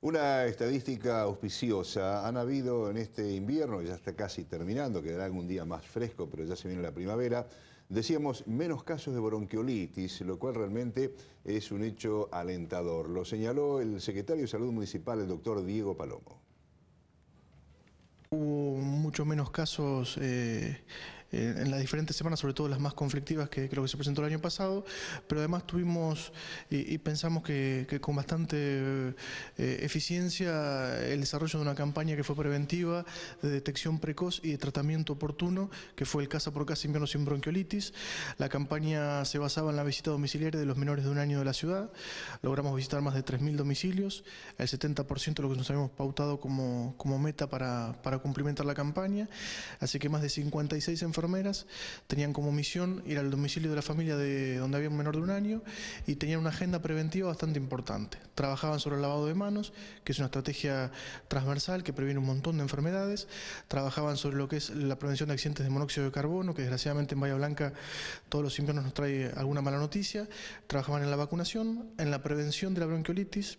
Una estadística auspiciosa. Han habido en este invierno, que ya está casi terminando, quedará algún día más fresco, pero ya se viene la primavera, decíamos, menos casos de bronquiolitis, lo cual realmente es un hecho alentador. Lo señaló el secretario de Salud Municipal, el doctor Diego Palomo. Hubo mucho menos casos... Eh, eh, en las diferentes semanas, sobre todo las más conflictivas que creo que se presentó el año pasado, pero además tuvimos y, pensamos que, con bastante eh, eficiencia el desarrollo de una campaña que fue preventiva, de detección precoz y de tratamiento oportuno, que fue el Casa por Casa Invierno sin Bronquiolitis. La campaña se basaba en la visita domiciliaria de los menores de un año de la ciudad. Logramos visitar más de 3.000 domicilios, el 70% de lo que nos habíamos pautado como, como meta para, para cumplimentar la campaña. Así que más de 56 enfermedades enfermeras, tenían como misión ir al domicilio de la familia de donde había un menor de un año y tenían una agenda preventiva bastante importante. Trabajaban sobre el lavado de manos, que es una estrategia transversal que previene un montón de enfermedades, trabajaban sobre lo que es la prevención de accidentes de monóxido de carbono, que desgraciadamente en Bahía Blanca todos los inviernos nos trae alguna mala noticia, trabajaban en la vacunación, en la prevención de la bronquiolitis,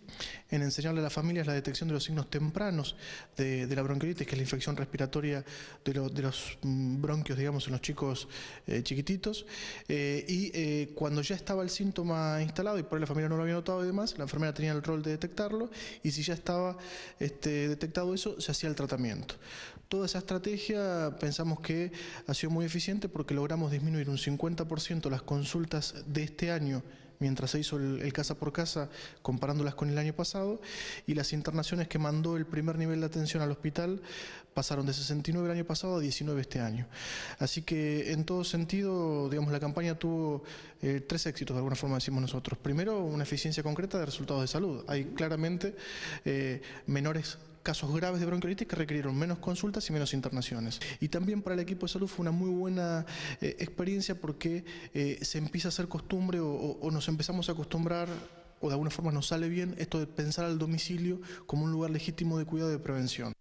en enseñarle a las familias la detección de los signos tempranos de, la bronquiolitis, que es la infección respiratoria de, de los mm, bronquios, digamos, en los chicos eh, chiquititos. Eh, y eh, cuando ya estaba el síntoma instalado y por ahí la familia no lo había notado y demás, la enfermera tenía el rol de detectarlo y si ya estaba este, detectado eso, se hacía el tratamiento. Toda esa estrategia pensamos que ha sido muy eficiente porque logramos disminuir un 50% las consultas de este año mientras se hizo el, casa por casa, comparándolas con el año pasado, y las internaciones que mandó el primer nivel de atención al hospital pasaron de 69 el año pasado a 19 este año. Así que en todo sentido, digamos, la campaña tuvo eh, tres éxitos, de alguna forma decimos nosotros. Primero, una eficiencia concreta de resultados de salud. Hay claramente eh, menores casos graves de bronquiolitis que requirieron menos consultas y menos internaciones. Y también para el equipo de salud fue una muy buena eh, experiencia porque eh, se empieza a hacer costumbre o, o nos empezamos a acostumbrar o de alguna forma nos sale bien esto de pensar al domicilio como un lugar legítimo de cuidado y de prevención.